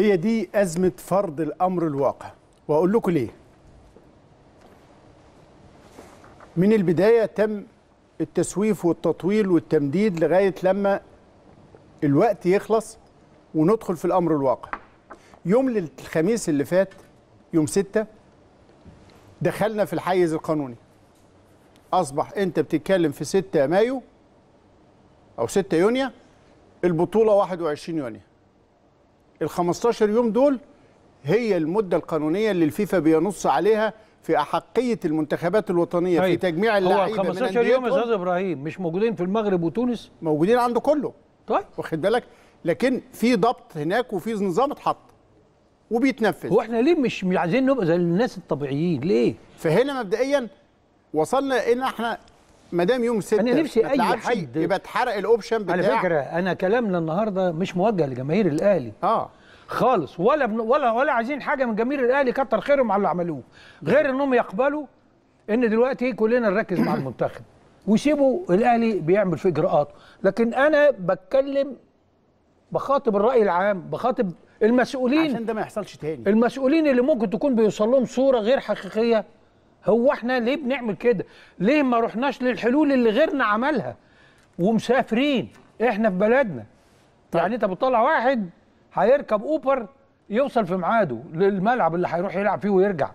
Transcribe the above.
هي دي أزمة فرض الأمر الواقع وأقول لكم ليه من البداية تم التسويف والتطويل والتمديد لغاية لما الوقت يخلص وندخل في الأمر الواقع يوم الخميس اللي فات يوم ستة دخلنا في الحيز القانوني أصبح أنت بتتكلم في 6 مايو أو 6 يونيو البطولة 21 يونيو ال 15 يوم دول هي المده القانونيه اللي الفيفا بينص عليها في احقيه المنتخبات الوطنيه طيب. في تجميع اللعيبه هو 15 يوم يا استاذ ابراهيم مش موجودين في المغرب وتونس موجودين عنده كله طيب واخد بالك لكن في ضبط هناك وفي نظام اتحط وبيتنفذ هو احنا ليه مش عايزين نبقى زي الناس الطبيعيين ليه فهنا مبدئيا وصلنا ان احنا ما دام يوم 6 انا نفسي اي حد يبقى اتحرق الاوبشن بتاع على فكره انا كلامنا النهارده مش موجه لجماهير الاهلي اه خالص ولا بن... ولا ولا عايزين حاجه من جماهير الاهلي كتر خيرهم على اللي عملوه غير انهم يقبلوا ان دلوقتي كلنا نركز مع المنتخب ويسيبوا الاهلي بيعمل في اجراءاته لكن انا بتكلم بخاطب الراي العام بخاطب المسؤولين عشان ده ما يحصلش تاني المسؤولين اللي ممكن تكون بيوصل لهم صوره غير حقيقيه هو احنا ليه بنعمل كده ليه ما رحناش للحلول اللي غيرنا عملها ومسافرين احنا في بلدنا طيب. يعني انت بتطلع واحد هيركب اوبر يوصل في ميعاده للملعب اللي هيروح يلعب فيه ويرجع